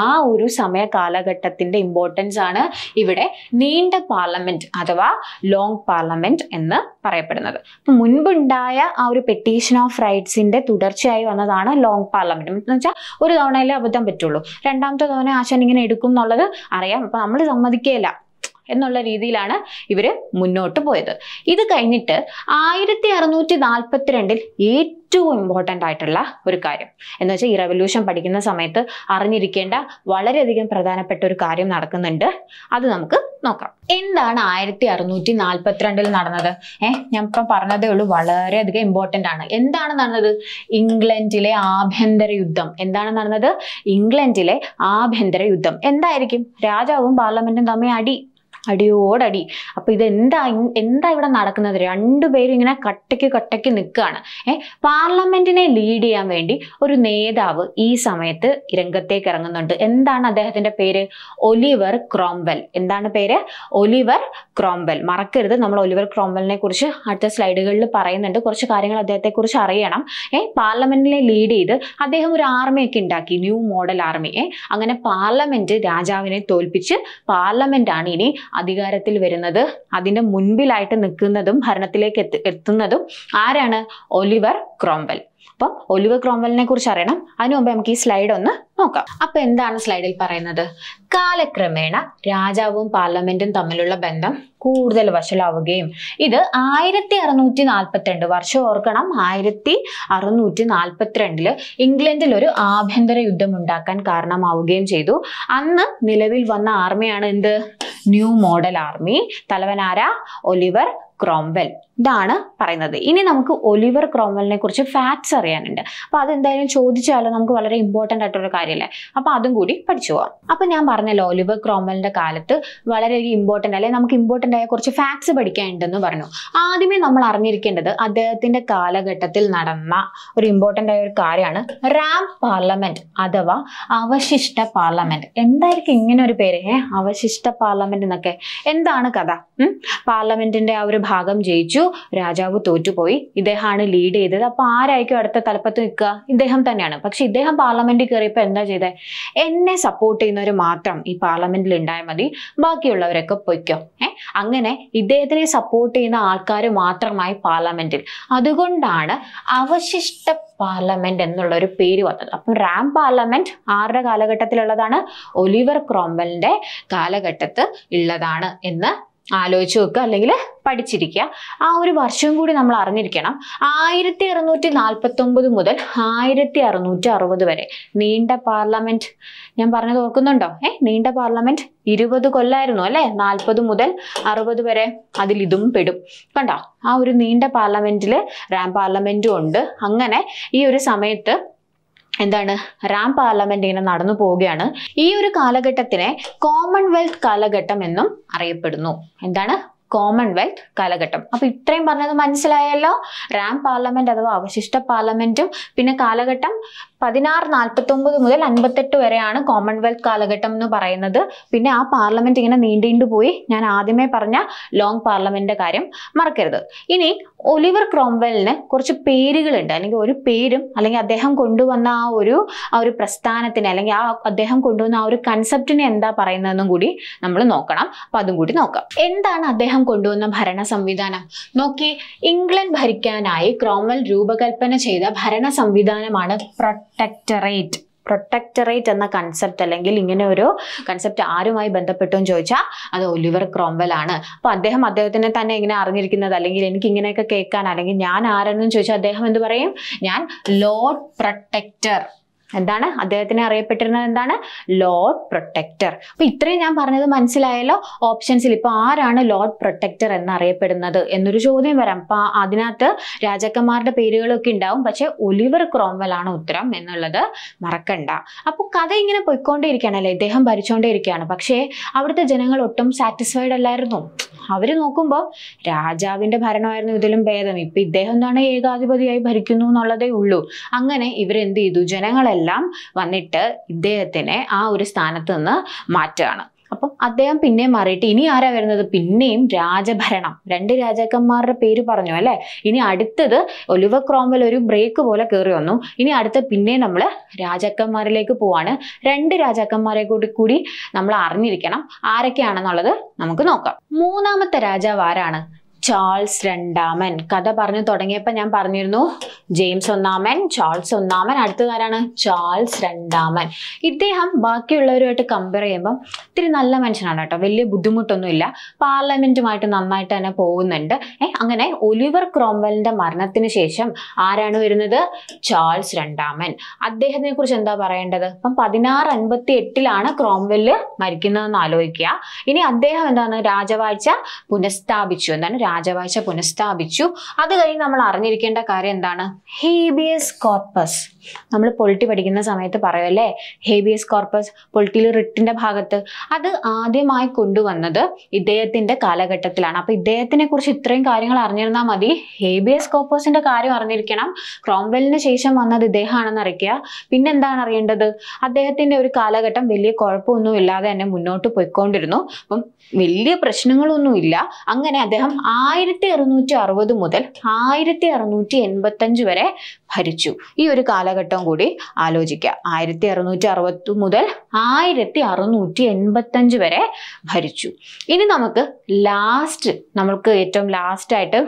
ആ ഒരു സമയ കാലഘട്ടത്തിന്റെ ഇമ്പോർട്ടൻസ് ആണ് ഇവിടെ നീണ്ട പാർലമെന്റ് അഥവാ ലോങ് പാർലമെന്റ് എന്ന് പറയപ്പെടുന്നത് മുൻപുണ്ടായ ആ ഒരു പെറ്റീഷൻ ഓഫ് റൈറ്റ്സിന്റെ തുടർച്ചയായി വന്നതാണ് ലോങ് പാർലമെന്റ് എന്ന് വെച്ചാൽ ഒരു തവണയിലേ അബദ്ധം പറ്റുള്ളൂ രണ്ടാമത്തെ തവണ ആശാൻ ഇങ്ങനെ എടുക്കും എന്നുള്ളത് അറിയാം അപ്പൊ നമ്മൾ സമ്മതിക്കുകയില്ല എന്നുള്ള രീതിയിലാണ് ഇവർ മുന്നോട്ട് പോയത് ഇത് കഴിഞ്ഞിട്ട് ആയിരത്തി അറുന്നൂറ്റി നാൽപ്പത്തിരണ്ടിൽ ഏറ്റവും ഇമ്പോർട്ടൻ്റ് ആയിട്ടുള്ള ഒരു കാര്യം എന്ന് വെച്ചാൽ ഈ റെവല്യൂഷൻ പഠിക്കുന്ന സമയത്ത് അറിഞ്ഞിരിക്കേണ്ട വളരെയധികം പ്രധാനപ്പെട്ട ഒരു കാര്യം നടക്കുന്നുണ്ട് അത് നമുക്ക് നോക്കാം എന്താണ് ആയിരത്തി അറുന്നൂറ്റി നാൽപ്പത്തിരണ്ടിൽ നടന്നത് ഏഹ് ഞാൻ ഇപ്പം പറഞ്ഞതേ ഉള്ളൂ വളരെയധികം ഇമ്പോർട്ടൻ്റ് ആണ് എന്താണ് നടന്നത് ഇംഗ്ലണ്ടിലെ ആഭ്യന്തര യുദ്ധം എന്താണ് നടന്നത് ഇംഗ്ലണ്ടിലെ ആഭ്യന്തര യുദ്ധം എന്തായിരിക്കും രാജാവും പാർലമെന്റും തമ്മിൽ അടി അടിയോടടി അപ്പോൾ ഇത് എന്താ എന്താ ഇവിടെ നടക്കുന്നത് രണ്ടുപേരും ഇങ്ങനെ കട്ടയ്ക്ക് കട്ടയ്ക്ക് നിൽക്കുകയാണ് ഏഹ് പാർലമെന്റിനെ ലീഡ് ചെയ്യാൻ വേണ്ടി ഒരു നേതാവ് ഈ സമയത്ത് രംഗത്തേക്ക് ഇറങ്ങുന്നുണ്ട് എന്താണ് അദ്ദേഹത്തിന്റെ പേര് ഒലിവർ ക്രോംവെൽ എന്താണ് പേര് ഒലിവർ ക്രോംവെൽ മറക്കരുത് നമ്മൾ ഒലിവർ ക്രോംവെലിനെ കുറിച്ച് അടുത്ത സ്ലൈഡുകളിൽ പറയുന്നുണ്ട് കുറച്ച് കാര്യങ്ങൾ അദ്ദേഹത്തെ കുറിച്ച് അറിയണം ഏഹ് പാർലമെന്റിനെ ലീഡ് ചെയ്ത് അദ്ദേഹം ഒരു ആർമിയൊക്കെ ഉണ്ടാക്കി ന്യൂ മോഡൽ ആർമി ഏഹ് അങ്ങനെ പാർലമെന്റ് രാജാവിനെ തോൽപ്പിച്ച് പാർലമെന്റ് ആണ് ഇനി അധികാരത്തിൽ വരുന്നത് അതിൻ്റെ മുൻപിലായിട്ട് നിൽക്കുന്നതും ഭരണത്തിലേക്ക് എത്തി എത്തുന്നതും ആരാണ് ഒലിവർ ക്രോംവെൽ അപ്പം ഒലിവർ ക്രോംബലിനെ കുറിച്ച് അറിയണം അതിനു മുമ്പ് നമുക്ക് ഈ സ്ലൈഡ് ഒന്ന് നോക്കാം അപ്പൊ എന്താണ് സ്ലൈഡിൽ പറയുന്നത് കാലക്രമേണ രാജാവും പാർലമെന്റും തമ്മിലുള്ള ബന്ധം കൂടുതൽ വഷളാവുകയും ഇത് ആയിരത്തി അറുന്നൂറ്റി നാൽപ്പത്തിരണ്ട് വർഷം ഓർക്കണം ആയിരത്തി അറുന്നൂറ്റി നാൽപ്പത്തിരണ്ടില് ഇംഗ്ലണ്ടിൽ ഒരു ആഭ്യന്തര യുദ്ധം ഉണ്ടാക്കാൻ കാരണമാവുകയും ചെയ്തു അന്ന് നിലവിൽ വന്ന ആർമിയാണ് എന്ത് ന്യൂ മോഡൽ ആർമി തലവനാര ഒലിവർ ക്രോംവെൽ ഇതാണ് പറയുന്നത് ഇനി നമുക്ക് ഒലിവർ ക്രോംവെലിനെ കുറിച്ച് ഫാക്ട്സ് അറിയാനുണ്ട് അപ്പൊ അതെന്തായാലും ചോദിച്ചാലോ നമുക്ക് വളരെ ഇമ്പോർട്ടൻ്റ് ആയിട്ടുള്ള കാര്യം കാര്യമല്ലേ അപ്പോൾ അതും കൂടി പഠിച്ചു പോവാം അപ്പോൾ ഞാൻ പറഞ്ഞല്ലോ ഒലിവർ ക്രോമലിന്റെ കാലത്ത് വളരെ ഇമ്പോർട്ടന്റ് അല്ലെ നമുക്ക് ഇമ്പോർട്ടന്റ് ആയ കുറച്ച് ഫാക്ട്സ് പഠിക്കാനുണ്ടെന്ന് പറഞ്ഞു ആദ്യമേ നമ്മൾ അറിഞ്ഞിരിക്കേണ്ടത് അദ്ദേഹത്തിന്റെ കാലഘട്ടത്തിൽ നടന്ന ഒരു ഇമ്പോർട്ടന്റ് ആയ ഒരു കാര്യമാണ് റാം പാർലമെന്റ് അഥവാ അവശിഷ്ട പാർലമെന്റ് എന്തായിരിക്കും ഇങ്ങനെ ഒരു പേര് അവശിഷ്ട പാർലമെന്റ് എന്നൊക്കെ എന്താണ് കഥ പാർലമെന്റിന്റെ ആ ഒരു ഭാഗം ജയിച്ചു രാജാവ് തോറ്റുപോയി ഇദ്ദേഹമാണ് ലീഡ് ചെയ്തത് അപ്പൊ ആരായിരിക്കും അടുത്ത തലപ്പത്ത് നിൽക്കുക ഇദ്ദേഹം തന്നെയാണ് പക്ഷെ ഇദ്ദേഹം പാർലമെന്റിൽ കയറിയപ്പോ എന്താ ചെയ്തേ എന്നെ സപ്പോർട്ട് ചെയ്യുന്നവർ മാത്രം ഈ പാർലമെന്റിൽ ഉണ്ടായാൽ മതി ബാക്കിയുള്ളവരൊക്കെ പൊയ്ക്കോ ഏ അങ്ങനെ ഇദ്ദേഹത്തിനെ സപ്പോർട്ട് ചെയ്യുന്ന ആൾക്കാർ മാത്രമായി പാർലമെന്റിൽ അതുകൊണ്ടാണ് അവശിഷ്ട പാർലമെന്റ് എന്നുള്ള ഒരു പേര് വന്നത് അപ്പൊ റാം പാർലമെന്റ് ആരുടെ കാലഘട്ടത്തിലുള്ളതാണ് ഒലിവർ ക്രോംബലിന്റെ കാലഘട്ടത്ത് ഉള്ളതാണ് എന്ന് ആലോചിച്ച് വെക്കുക അല്ലെങ്കിൽ പഠിച്ചിരിക്കുക ആ ഒരു വർഷം കൂടി നമ്മൾ അറിഞ്ഞിരിക്കണം ആയിരത്തി അറുന്നൂറ്റി നാൽപ്പത്തി ഒമ്പത് മുതൽ ആയിരത്തി അറുന്നൂറ്റി അറുപത് വരെ നീണ്ട പാർലമെന്റ് ഞാൻ പറഞ്ഞത് ഓർക്കുന്നുണ്ടോ ഏഹ് നീണ്ട പാർലമെന്റ് ഇരുപത് കൊല്ലായിരുന്നു അല്ലെ നാൽപ്പത് മുതൽ അറുപത് വരെ അതിൽ ഇതും പെടും കണ്ടോ ആ ഒരു നീണ്ട പാർലമെന്റിൽ റാം പാർലമെന്റും ഉണ്ട് അങ്ങനെ ഈ ഒരു സമയത്ത് എന്താണ് റാം പാർലമെന്റ് ഇങ്ങനെ നടന്നു പോവുകയാണ് ഈ ഒരു കാലഘട്ടത്തിനെ കോമൺവെൽത്ത് കാലഘട്ടം എന്നും അറിയപ്പെടുന്നു എന്താണ് കോമൺവെൽത്ത് കാലഘട്ടം അപ്പൊ ഇത്രയും പറഞ്ഞത് മനസ്സിലായല്ലോ റാം പാർലമെന്റ് അഥവാ അവശിഷ്ട പാർലമെന്റും പിന്നെ കാലഘട്ടം പതിനാറ് നാൽപ്പത്തൊമ്പത് മുതൽ അൻപത്തെട്ട് വരെയാണ് കോമൺവെൽത്ത് കാലഘട്ടം എന്ന് പറയുന്നത് പിന്നെ ആ പാർലമെന്റ് ഇങ്ങനെ നീണ്ടു പോയി ഞാൻ ആദ്യമേ പറഞ്ഞ ലോങ് പാർലമെന്റിന്റെ കാര്യം മറക്കരുത് ഇനി ഒലിവർ ക്രോംവെലിന് കുറച്ച് പേരുകളുണ്ട് അല്ലെങ്കിൽ ഒരു പേരും അല്ലെങ്കിൽ അദ്ദേഹം കൊണ്ടുവന്ന ആ ഒരു ആ ഒരു പ്രസ്ഥാനത്തിന് അല്ലെങ്കിൽ ആ അദ്ദേഹം കൊണ്ടുവന്ന ആ ഒരു കൺസെപ്റ്റിനെ എന്താ പറയുന്നതെന്നും കൂടി നമ്മൾ നോക്കണം അപ്പൊ അതും കൂടി നോക്കാം എന്താണ് അദ്ദേഹം കൊണ്ടുവന്ന ഭരണ സംവിധാനം നോക്കി ഇംഗ്ലണ്ട് ഭരിക്കാനായി ക്രോംവെൽ രൂപകൽപ്പന ചെയ്ത ഭരണ സംവിധാനമാണ് പ്രൊട്ടക്ടറേറ്റ് പ്രൊട്ടക്ടറേറ്റ് എന്ന കൺസെപ്റ്റ് അല്ലെങ്കിൽ ഇങ്ങനെ ഒരു കൺസെപ്റ്റ് ആരുമായി ബന്ധപ്പെട്ടും ചോദിച്ചാൽ അത് ഒലിവർ ക്രോംവെൽ ആണ് അപ്പോൾ അദ്ദേഹം അദ്ദേഹത്തിനെ തന്നെ ഇങ്ങനെ അറിഞ്ഞിരിക്കുന്നത് അല്ലെങ്കിൽ എനിക്ക് ഇങ്ങനെയൊക്കെ കേൾക്കാൻ അല്ലെങ്കിൽ ഞാൻ ആരാണെന്ന് ചോദിച്ചാൽ അദ്ദേഹം എന്ത് പറയും ഞാൻ ലോഡ് പ്രൊട്ടക്ടർ എന്താണ് അദ്ദേഹത്തിന് അറിയപ്പെട്ടിരുന്നത് എന്താണ് ലോർഡ് പ്രൊട്ടക്ടർ അപ്പൊ ഇത്രയും ഞാൻ പറഞ്ഞത് മനസ്സിലായല്ലോ ഓപ്ഷൻസിൽ ഇപ്പൊ ആരാണ് ലോർഡ് പ്രൊട്ടക്ടർ എന്നറിയപ്പെടുന്നത് എന്നൊരു ചോദ്യം വരാം അപ്പൊ അതിനകത്ത് രാജാക്കന്മാരുടെ പേരുകളൊക്കെ ഉണ്ടാവും പക്ഷെ ഒലിവർ ക്രോംവൽ ആണ് ഉത്തരം എന്നുള്ളത് മറക്കണ്ട അപ്പൊ കഥ ഇങ്ങനെ പൊയ്ക്കൊണ്ടേയിരിക്കുകയാണ് അല്ലെ ഇദ്ദേഹം ഭരിച്ചുകൊണ്ടേയിരിക്കുകയാണ് പക്ഷേ അവിടുത്തെ ജനങ്ങൾ ഒട്ടും സാറ്റിസ്ഫൈഡ് അല്ലായിരുന്നു അവര് നോക്കുമ്പോൾ രാജാവിന്റെ ഭരണമായിരുന്നു ഇതിലും ഭേദം ഇപ്പൊ ഇദ്ദേഹം തന്നെ ഏകാധിപതിയായി ഭരിക്കുന്നു എന്നുള്ളതേ ഉള്ളൂ അങ്ങനെ ഇവരെന്ത് ചെയ്തു ജനങ്ങളെ ഇവരെല്ലാം വന്നിട്ട് ഇദ്ദേഹത്തിനെ ആ ഒരു സ്ഥാനത്ത് നിന്ന് മാറ്റുകയാണ് അപ്പം അദ്ദേഹം പിന്നെ മാറിയിട്ട് ഇനി ആരാ വരുന്നത് പിന്നെയും രാജഭരണം രണ്ട് രാജാക്കന്മാരുടെ പേര് പറഞ്ഞു അല്ലേ ഇനി അടുത്തത് ഒലിവ ക്രോമൽ ഒരു ബ്രേക്ക് പോലെ കയറി വന്നു ഇനി അടുത്ത പിന്നെ നമ്മൾ രാജാക്കന്മാരിലേക്ക് പോവാണ് രണ്ട് രാജാക്കന്മാരെ കൂടി കൂടി നമ്മൾ അറിഞ്ഞിരിക്കണം ആരൊക്കെയാണെന്നുള്ളത് നമുക്ക് നോക്കാം മൂന്നാമത്തെ രാജാവ് ആരാണ് ചാൾസ് രണ്ടാമൻ കഥ പറഞ്ഞു തുടങ്ങിയപ്പോൾ ഞാൻ പറഞ്ഞിരുന്നു ജെയിംസ് ഒന്നാമൻ ചാൾസ് ഒന്നാമൻ അടുത്തതാരാണ് ചാൾസ് രണ്ടാമൻ ഇദ്ദേഹം ബാക്കിയുള്ളവരുമായിട്ട് കമ്പയർ ചെയ്യുമ്പോൾ ഇത്തിരി നല്ല മനുഷ്യനാണ് കേട്ടോ വലിയ ബുദ്ധിമുട്ടൊന്നുമില്ല പാർലമെന്റുമായിട്ട് നന്നായിട്ട് തന്നെ പോകുന്നുണ്ട് അങ്ങനെ ഒലിവർ ക്രോംവെലിൻ്റെ മരണത്തിന് ശേഷം ആരാണ് വരുന്നത് ചാൾസ് രണ്ടാമൻ അദ്ദേഹത്തിനെ കുറിച്ച് എന്താ പറയേണ്ടത് അപ്പം പതിനാറ് അൻപത്തി എട്ടിലാണ് ക്രോംവെല് മരിക്കുന്നതെന്ന് ആലോചിക്കുക ഇനി അദ്ദേഹം എന്താണ് രാജവാഴ്ച പുനഃസ്ഥാപിച്ചു എന്താണ് രാജവാഴ്ച പുനഃസ്ഥാപിച്ചു അത് കഴിഞ്ഞ് നമ്മൾ അറിഞ്ഞിരിക്കേണ്ട കാര്യം എന്താണ് ഹേബിയസ് കോർപ്പസ് നമ്മൾ പൊളിറ്റി പഠിക്കുന്ന സമയത്ത് പറയുമല്ലേ ഹേബിയസ് കോർപ്പസ് പൊളിറ്റിയിൽ റിട്ടിന്റെ ഭാഗത്ത് അത് ആദ്യമായി കൊണ്ടുവന്നത് ഇദ്ദേഹത്തിന്റെ കാലഘട്ടത്തിലാണ് അപ്പൊ ഇദ്ദേഹത്തിനെ കുറിച്ച് ഇത്രയും കാര്യങ്ങൾ അറിഞ്ഞിരുന്നാൽ മതി ഹേബിയസ് കോർപ്പസിന്റെ കാര്യം അറിഞ്ഞിരിക്കണം ക്രോംവെല്ലിന് ശേഷം വന്നത് ഇദ്ദേഹമാണെന്ന് അറിയിക്കുക പിന്നെ എന്താണ് അറിയേണ്ടത് അദ്ദേഹത്തിന്റെ ഒരു കാലഘട്ടം വലിയ കുഴപ്പമൊന്നും ഇല്ലാതെ തന്നെ മുന്നോട്ട് പോയിക്കൊണ്ടിരുന്നു അപ്പം വലിയ പ്രശ്നങ്ങളൊന്നുമില്ല അങ്ങനെ അദ്ദേഹം ആയിരത്തി അറുന്നൂറ്റി അറുപത് മുതൽ ആയിരത്തി അറുന്നൂറ്റി എൺപത്തഞ്ച് വരെ ഭരിച്ചു ഈ ഒരു കാലഘട്ടം കൂടി ആലോചിക്കുക ആയിരത്തി അറുന്നൂറ്റി അറുപത്തി മുതൽ ആയിരത്തി അറുന്നൂറ്റി എൺപത്തഞ്ച് വരെ ഭരിച്ചു ഇനി നമുക്ക് ലാസ്റ്റ് നമ്മൾക്ക് ഏറ്റവും ലാസ്റ്റ് ആയിട്ട്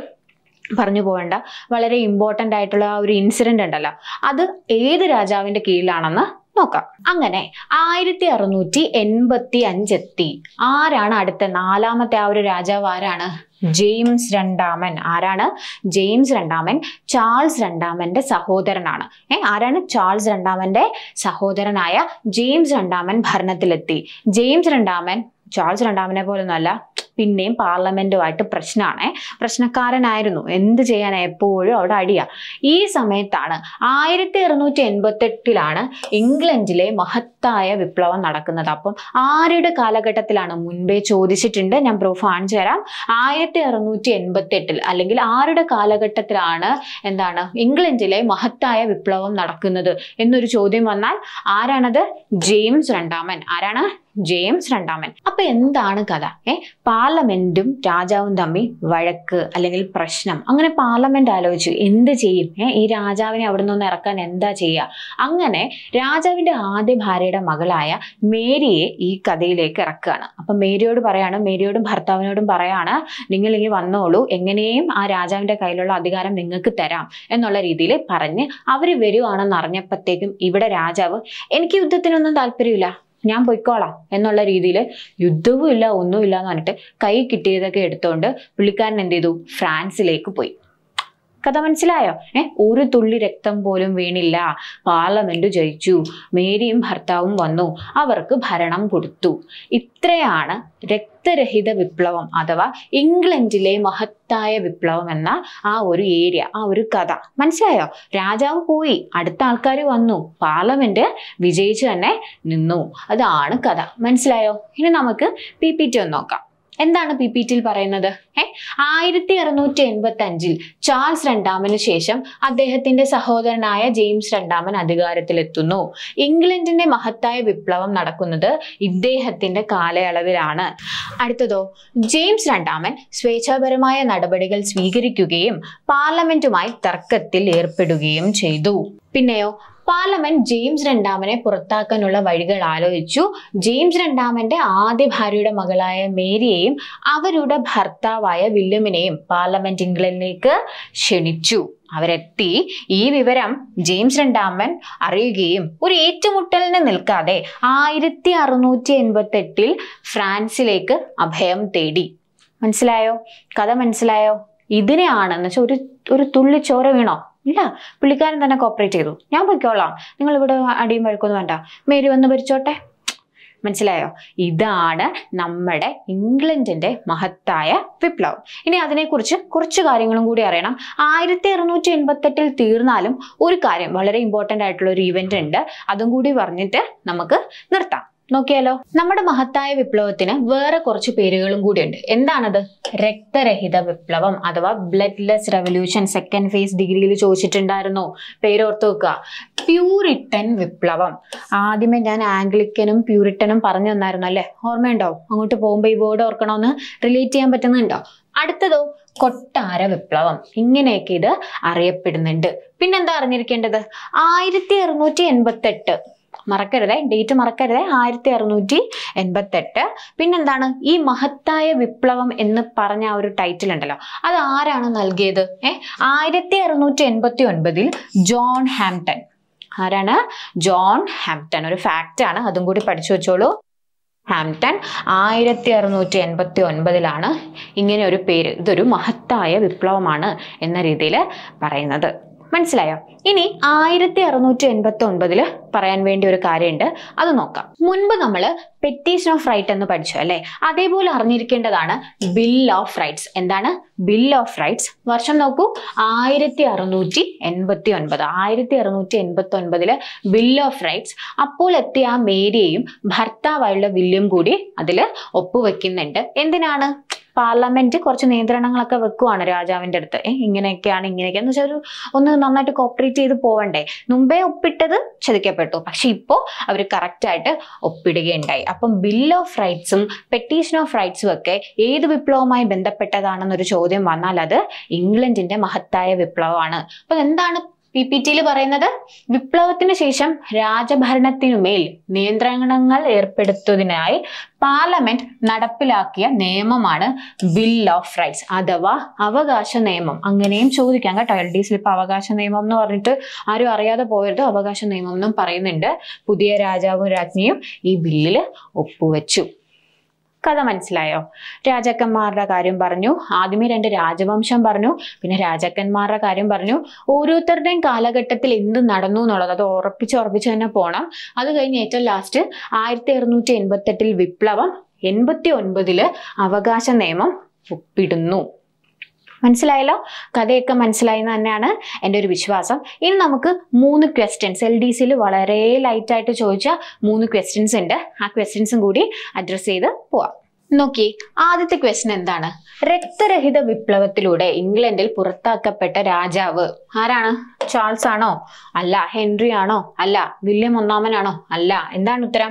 പറഞ്ഞു പോകേണ്ട വളരെ ഇമ്പോർട്ടൻ്റ് ആയിട്ടുള്ള ആ ഒരു ഇൻസിഡൻ്റ് ഉണ്ടല്ലോ അത് ഏത് രാജാവിൻ്റെ കീഴിലാണെന്ന് നോക്കാം അങ്ങനെ ആയിരത്തി അറുന്നൂറ്റി എൺപത്തി അഞ്ചെത്തി ആരാണ് അടുത്ത നാലാമത്തെ ആ ഒരു രാജാവ് ആരാണ് ജെയിംസ് രണ്ടാമൻ ആരാണ് ജെയിംസ് രണ്ടാമൻ ചാൾസ് രണ്ടാമൻ്റെ സഹോദരനാണ് ഏ ആരാണ് ചാൾസ് രണ്ടാമൻ്റെ സഹോദരനായ ജെയിംസ് രണ്ടാമൻ ഭരണത്തിലെത്തി ജെയിംസ് രണ്ടാമൻ ചാൾസ് രണ്ടാമനെ പോലൊന്നല്ല പിന്നെയും പാർലമെന്റുമായിട്ട് പ്രശ്നമാണ് പ്രശ്നക്കാരനായിരുന്നു എന്ത് ചെയ്യാൻ എപ്പോഴും അവിടെ അടിയ ഈ സമയത്താണ് ആയിരത്തി അറുന്നൂറ്റി എൺപത്തെട്ടിലാണ് ഇംഗ്ലണ്ടിലെ മഹത്തായ വിപ്ലവം നടക്കുന്നത് അപ്പം ആരുടെ കാലഘട്ടത്തിലാണ് മുൻപേ ചോദിച്ചിട്ടുണ്ട് ഞാൻ പ്രൂഫ് കാണിച്ചു തരാം ആയിരത്തി അറുന്നൂറ്റി എൺപത്തെട്ടിൽ അല്ലെങ്കിൽ ആരുടെ കാലഘട്ടത്തിലാണ് എന്താണ് ഇംഗ്ലണ്ടിലെ മഹത്തായ വിപ്ലവം നടക്കുന്നത് എന്നൊരു ചോദ്യം വന്നാൽ ആരാണത് ജെയിംസ് രണ്ടാമൻ ആരാണ് ജെയിംസ് രണ്ടാമൻ അപ്പൊ എന്താണ് കഥ ഏഹ് പാർലമെന്റും രാജാവും തമ്മിൽ വഴക്ക് അല്ലെങ്കിൽ പ്രശ്നം അങ്ങനെ പാർലമെന്റ് ആലോചിച്ചു എന്ത് ചെയ്യും ഏഹ് ഈ രാജാവിനെ അവിടെ നിന്ന് ഇറക്കാൻ എന്താ ചെയ്യുക അങ്ങനെ രാജാവിന്റെ ആദ്യ ഭാര്യയുടെ മകളായ മേരിയെ ഈ കഥയിലേക്ക് ഇറക്കുകയാണ് അപ്പൊ മേരിയോട് പറയാണ് മേരിയോടും ഭർത്താവിനോടും പറയാണ് നിങ്ങൾ ഇനി വന്നോളൂ എങ്ങനെയും ആ രാജാവിന്റെ കയ്യിലുള്ള അധികാരം നിങ്ങൾക്ക് തരാം എന്നുള്ള രീതിയിൽ പറഞ്ഞ് അവര് വരുവാണെന്ന് അറിഞ്ഞപ്പോഴത്തേക്കും ഇവിടെ രാജാവ് എനിക്ക് യുദ്ധത്തിനൊന്നും താല്പര്യമില്ല ഞാൻ പൊയ്ക്കോളാം എന്നുള്ള രീതിയിൽ യുദ്ധവും ഇല്ല ഒന്നുമില്ല എന്ന് പറഞ്ഞിട്ട് കൈ കിട്ടിയതൊക്കെ എടുത്തുകൊണ്ട് പുള്ളിക്കാരൻ എന്ത് ചെയ്തു ഫ്രാൻസിലേക്ക് പോയി കഥ മനസ്സിലായോ ഏഹ് ഒരു തുള്ളി രക്തം പോലും വീണില്ല പാർലമെന്റ് ജയിച്ചു മേരിയും ഭർത്താവും വന്നു അവർക്ക് ഭരണം കൊടുത്തു ഇത്രയാണ് രക്തരഹിത വിപ്ലവം അഥവാ ഇംഗ്ലണ്ടിലെ മഹത്തായ വിപ്ലവം എന്ന ആ ഒരു ഏരിയ ആ ഒരു കഥ മനസ്സിലായോ രാജാവ് പോയി അടുത്ത ആൾക്കാർ വന്നു പാർലമെന്റ് വിജയിച്ചു തന്നെ നിന്നു അതാണ് കഥ മനസ്സിലായോ ഇനി നമുക്ക് പി പി ടി ഒന്ന് നോക്കാം എന്താണ് പി പി ടിയിൽ പറയുന്നത് ഏ ആയിരത്തി അറുനൂറ്റി എൺപത്തി അഞ്ചിൽ ചാൾസ് രണ്ടാമന് ശേഷം അദ്ദേഹത്തിന്റെ സഹോദരനായ ജെയിംസ് രണ്ടാമൻ അധികാരത്തിലെത്തുന്നു ഇംഗ്ലണ്ടിന്റെ മഹത്തായ വിപ്ലവം നടക്കുന്നത് ഇദ്ദേഹത്തിന്റെ കാലയളവിലാണ് അടുത്തതോ ജെയിംസ് രണ്ടാമൻ സ്വേച്ഛാപരമായ നടപടികൾ സ്വീകരിക്കുകയും പാർലമെന്റുമായി തർക്കത്തിൽ ഏർപ്പെടുകയും ചെയ്തു പിന്നെയോ പാർലമെന്റ് ജെയിംസ് രണ്ടാമനെ പുറത്താക്കാനുള്ള വഴികൾ ആലോചിച്ചു ജെയിംസ് രണ്ടാമന്റെ ആദ്യ ഭാര്യയുടെ മകളായ മേരിയെയും അവരുടെ ഭർത്താവായ വില്യമിനെയും പാർലമെന്റ് ഇംഗ്ലണ്ടിലേക്ക് ക്ഷണിച്ചു അവരെത്തി ഈ വിവരം ജെയിംസ് രണ്ടാമൻ അറിയുകയും ഒരു ഏറ്റുമുട്ടലിന് നിൽക്കാതെ ആയിരത്തി അറുന്നൂറ്റി എൺപത്തി എട്ടിൽ ഫ്രാൻസിലേക്ക് അഭയം തേടി മനസ്സിലായോ കഥ മനസ്സിലായോ ഇതിനെയാണെന്ന് വെച്ചാൽ ഒരു ഒരു തുള്ളി ചോര വീണോ ഇല്ല പുള്ളിക്കാരൻ തന്നെ കോപ്പറേറ്റ് ചെയ്തു ഞാൻ പൊയ്ക്കോളാം നിങ്ങൾ ഇവിടെ അടിയും വഴക്കൊന്നും വേണ്ട മേരി വന്ന് ഭരിച്ചോട്ടെ മനസ്സിലായോ ഇതാണ് നമ്മുടെ ഇംഗ്ലണ്ടിന്റെ മഹത്തായ വിപ്ലവം ഇനി അതിനെക്കുറിച്ച് കുറച്ച് കാര്യങ്ങളും കൂടി അറിയണം ആയിരത്തി അറുന്നൂറ്റി എട്ടിൽ തീർന്നാലും ഒരു കാര്യം വളരെ ഇമ്പോർട്ടൻ്റ് ആയിട്ടുള്ള ഒരു ഇവന്റ് ഉണ്ട് അതും കൂടി പറഞ്ഞിട്ട് നമുക്ക് നിർത്താം നോക്കിയാലോ നമ്മുടെ മഹത്തായ വിപ്ലവത്തിന് വേറെ കുറച്ച് പേരുകളും കൂടിയുണ്ട് എന്താണത് രക്തരഹിത വിപ്ലവം അഥവാ ബ്ലഡ്ലെസ് റെവല്യൂഷൻ സെക്കൻഡ് ഫേസ് ഡിഗ്രിയിൽ ചോദിച്ചിട്ടുണ്ടായിരുന്നു പേരോർത്ത് വെക്കുക പ്യൂരിട്ടൻ വിപ്ലവം ആദ്യമേ ഞാൻ ആംഗ്ലിക്കനും പ്യൂരിട്ടനും പറഞ്ഞു തന്നായിരുന്നു അല്ലേ ഓർമ്മയുണ്ടോ അങ്ങോട്ട് പോകുമ്പോൾ ഈ വേർഡ് ഓർക്കണമെന്ന് റിലേറ്റ് ചെയ്യാൻ പറ്റുന്നുണ്ടോ അടുത്തതോ കൊട്ടാര വിപ്ലവം ഇങ്ങനെയൊക്കെ ഇത് അറിയപ്പെടുന്നുണ്ട് പിന്നെന്താ അറിഞ്ഞിരിക്കേണ്ടത് ആയിരത്തി അറുന്നൂറ്റി എൺപത്തെട്ട് മറക്കരുത് ഡേറ്റ് മറക്കരുത് ആയിരത്തി അറുന്നൂറ്റി എൺപത്തെട്ട് പിന്നെന്താണ് ഈ മഹത്തായ വിപ്ലവം എന്ന് പറഞ്ഞ ആ ഒരു ടൈറ്റിൽ ഉണ്ടല്ലോ അത് ആരാണ് നൽകിയത് ഏഹ് ആയിരത്തി അറുന്നൂറ്റി എൺപത്തി ഒൻപതിൽ ജോൺ ഹാംപ്ടൺ ആരാണ് ജോൺ ഹാംപ്ടൺ ഒരു ഫാക്റ്റ് ആണ് അതും കൂടി പഠിച്ചു വെച്ചോളൂ ഹാംപ്ടൺ ആയിരത്തി അറുന്നൂറ്റി എൺപത്തി ഒൻപതിലാണ് ഇങ്ങനെ ഒരു പേര് ഇതൊരു മഹത്തായ വിപ്ലവമാണ് എന്ന രീതിയിൽ പറയുന്നത് മനസ്സിലായോ ഇനി ആയിരത്തി അറുനൂറ്റി എൺപത്തി ഒൻപതില് പറയാൻ വേണ്ടി ഒരു കാര്യമുണ്ട് അത് നോക്കാം മുൻപ് നമ്മൾ പെറ്റീഷൻ ഓഫ് റൈറ്റ് എന്ന് പഠിച്ചു അല്ലേ അതേപോലെ അറിഞ്ഞിരിക്കേണ്ടതാണ് ബിൽ ഓഫ് റൈറ്റ്സ് എന്താണ് ബിൽ ഓഫ് റൈറ്റ്സ് വർഷം നോക്കൂ ആയിരത്തി അറുനൂറ്റി എൺപത്തി ഒൻപത് ആയിരത്തി അറുനൂറ്റി എൺപത്തി ഒൻപതില് ബിൽ ഓഫ് റൈറ്റ്സ് അപ്പോൾ എത്തിയ ആ മേരിയെയും ഭർത്താവായുള്ള വില്യം കൂടി അതിൽ ഒപ്പുവെക്കുന്നുണ്ട് എന്തിനാണ് പാർലമെന്റ് കുറച്ച് നിയന്ത്രണങ്ങളൊക്കെ വെക്കുവാണ് രാജാവിന്റെ അടുത്ത് ഇങ്ങനെയൊക്കെയാണ് ഇങ്ങനെയൊക്കെ എന്ന് വെച്ചാൽ ഒരു ഒന്ന് നന്നായിട്ട് കോപ്പറേറ്റ് ചെയ്ത് പോവണ്ടേ മുമ്പേ ഒപ്പിട്ടത് ചതിക്കപ്പെട്ടു പക്ഷെ ഇപ്പോൾ അവർ കറക്റ്റായിട്ട് ഒപ്പിടുകയുണ്ടായി അപ്പം ബിൽ ഓഫ് റൈറ്റ്സും പെറ്റീഷൻ ഓഫ് റൈറ്റ്സും ഒക്കെ ഏത് വിപ്ലവവുമായി ബന്ധപ്പെട്ടതാണെന്നൊരു ചോദ്യം വന്നാൽ അത് ഇംഗ്ലണ്ടിന്റെ മഹത്തായ വിപ്ലവമാണ് അപ്പൊ എന്താണ് പി പി ടിയിൽ പറയുന്നത് വിപ്ലവത്തിന് ശേഷം രാജഭരണത്തിനുമേൽ നിയന്ത്രണങ്ങൾ ഏർപ്പെടുത്തുന്നതിനായി പാർലമെന്റ് നടപ്പിലാക്കിയ നിയമമാണ് ബിൽ ഓഫ് റൈറ്റ്സ് അഥവാ അവകാശ നിയമം അങ്ങനെയും ചോദിക്കാം കേട്ടോ എൽ ഡി സ്ലിപ്പ് അവകാശ നിയമം എന്ന് പറഞ്ഞിട്ട് ആരും അറിയാതെ പോയത് അവകാശ നിയമം എന്നും പറയുന്നുണ്ട് പുതിയ രാജാവും രാജ്ഞിയും ഈ ബില്ലിൽ ഒപ്പുവെച്ചു കഥ മനസ്സിലായോ രാജാക്കന്മാരുടെ കാര്യം പറഞ്ഞു ആദ്യമേ രണ്ട് രാജവംശം പറഞ്ഞു പിന്നെ രാജാക്കന്മാരുടെ കാര്യം പറഞ്ഞു ഓരോരുത്തരുടെയും കാലഘട്ടത്തിൽ എന്ത് നടന്നു എന്നുള്ളത് അത് ഉറപ്പിച്ച് ഉറപ്പിച്ച് തന്നെ പോകണം അത് കഴിഞ്ഞ് ഏറ്റവും ലാസ്റ്റ് ആയിരത്തി എറുന്നൂറ്റി എൺപത്തെട്ടിൽ വിപ്ലവം എൺപത്തി ഒൻപതില് അവകാശ നിയമം ഒപ്പിടുന്നു മനസ്സിലായല്ലോ കഥയൊക്കെ മനസ്സിലായി എന്ന് തന്നെയാണ് എൻ്റെ ഒരു വിശ്വാസം ഇനി നമുക്ക് മൂന്ന് ക്വസ്റ്റ്യൻസ് എൽ ഡി സിയിൽ വളരെ ലൈറ്റായിട്ട് ചോദിച്ച മൂന്ന് ക്വസ്റ്റ്യൻസ് ഉണ്ട് ആ ക്വസ്റ്റ്യൻസും കൂടി അഡ്രസ്സ് ചെയ്ത് പോവാം നോക്കി ആദ്യത്തെ ക്വസ്റ്റ്യൻ എന്താണ് രക്തരഹിത വിപ്ലവത്തിലൂടെ ഇംഗ്ലണ്ടിൽ പുറത്താക്കപ്പെട്ട രാജാവ് ആരാണ് ചാൾസ് ആണോ അല്ല ഹെൻറി ആണോ അല്ല വില്യം ഒന്നാമനാണോ അല്ല എന്താണ് ഉത്തരം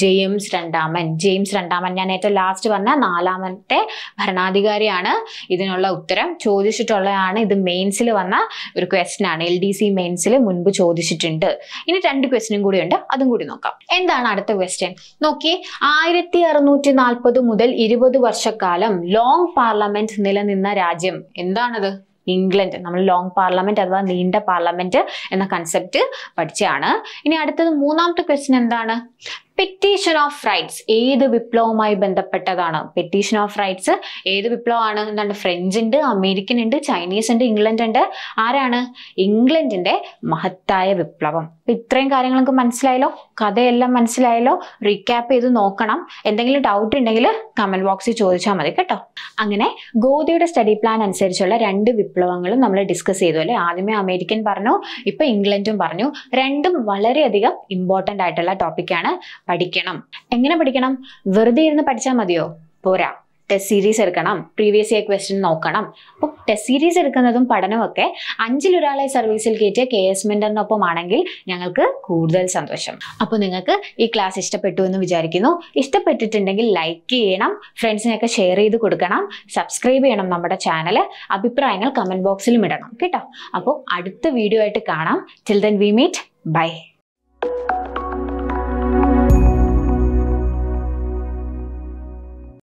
ജെയിംസ് രണ്ടാമൻ ജെയിംസ് രണ്ടാമൻ ഞാൻ ഏറ്റവും ലാസ്റ്റ് പറഞ്ഞ നാലാമത്തെ ഭരണാധികാരിയാണ് ഇതിനുള്ള ഉത്തരം ചോദിച്ചിട്ടുള്ളതാണ് ഇത് മെയിൻസിൽ വന്ന ഒരു ക്വസ്റ്റൻ ആണ് എൽ ഡി സി മെയിൻസിൽ മുൻപ് ചോദിച്ചിട്ടുണ്ട് ഇനി രണ്ട് ക്വസ്റ്റനും കൂടി ഉണ്ട് അതും കൂടി നോക്കാം എന്താണ് അടുത്ത ക്വസ്റ്റ്യൻ നോക്കി ആയിരത്തി അറുന്നൂറ്റി നാൽപ്പത് മുതൽ ഇരുപത് വർഷക്കാലം ലോങ് പാർലമെന്റ് നിലനിന്ന രാജ്യം എന്താണത് ഇംഗ്ലണ്ട് നമ്മൾ ലോങ് പാർലമെന്റ് അഥവാ നീണ്ട പാർലമെന്റ് എന്ന കൺസെപ്റ്റ് പഠിച്ചതാണ് ഇനി അടുത്തത് മൂന്നാമത്തെ ക്വസ്റ്റ്യൻ എന്താണ് പെറ്റീഷൻ ഓഫ് റൈറ്റ്സ് ഏത് വിപ്ലവവുമായി ബന്ധപ്പെട്ടതാണ് പെറ്റീഷൻ ഓഫ് റൈറ്റ്സ് ഏത് വിപ്ലവമാണ് എന്താണ് ഫ്രഞ്ച് ഉണ്ട് അമേരിക്കൻ ഉണ്ട് ചൈനീസ് ഉണ്ട് ഇംഗ്ലണ്ട് ഉണ്ട് ആരാണ് ഇംഗ്ലണ്ടിന്റെ മഹത്തായ വിപ്ലവം അപ്പൊ ഇത്രയും കാര്യങ്ങൾ നിങ്ങൾക്ക് മനസ്സിലായല്ലോ കഥയെല്ലാം മനസ്സിലായല്ലോ റീക്യാപ്പ് ചെയ്ത് നോക്കണം എന്തെങ്കിലും ഡൗട്ട് ഉണ്ടെങ്കിൽ കമന്റ് ബോക്സിൽ ചോദിച്ചാൽ മതി കേട്ടോ അങ്ങനെ ഗോദിയുടെ സ്റ്റഡി പ്ലാൻ അനുസരിച്ചുള്ള രണ്ട് വിപ്ലവങ്ങളും നമ്മൾ ഡിസ്കസ് ചെയ്തു അല്ലെ ആദ്യമേ അമേരിക്കൻ പറഞ്ഞു ഇപ്പൊ ഇംഗ്ലണ്ടും പറഞ്ഞു രണ്ടും വളരെയധികം ഇമ്പോർട്ടൻ്റ് ആയിട്ടുള്ള ടോപ്പിക്കാണ് പഠിക്കണം എങ്ങനെ പഠിക്കണം വെറുതെ ഇരുന്ന് പഠിച്ചാൽ മതിയോ പോരാ ടെസ്റ്റ് സീരീസ് എടുക്കണം പ്രീവിയസ് ഇയർ ക്വസ്റ്റ്യൻ നോക്കണം അപ്പോൾ ടെസ്റ്റ് സീരീസ് എടുക്കുന്നതും പഠനമൊക്കെ അഞ്ചിലൊരാളെ സർവീസിൽ കയറ്റിയ കെ എസ് മെൻറ്ററിനൊപ്പം ആണെങ്കിൽ ഞങ്ങൾക്ക് കൂടുതൽ സന്തോഷം അപ്പോൾ നിങ്ങൾക്ക് ഈ ക്ലാസ് ഇഷ്ടപ്പെട്ടു എന്ന് വിചാരിക്കുന്നു ഇഷ്ടപ്പെട്ടിട്ടുണ്ടെങ്കിൽ ലൈക്ക് ചെയ്യണം ഫ്രണ്ട്സിനെയൊക്കെ ഷെയർ ചെയ്ത് കൊടുക്കണം സബ്സ്ക്രൈബ് ചെയ്യണം നമ്മുടെ ചാനൽ അഭിപ്രായങ്ങൾ കമൻറ്റ് ബോക്സിലും ഇടണം കേട്ടോ അപ്പോൾ അടുത്ത വീഡിയോ ആയിട്ട് കാണാം ടിൽ വി മീറ്റ് ബൈ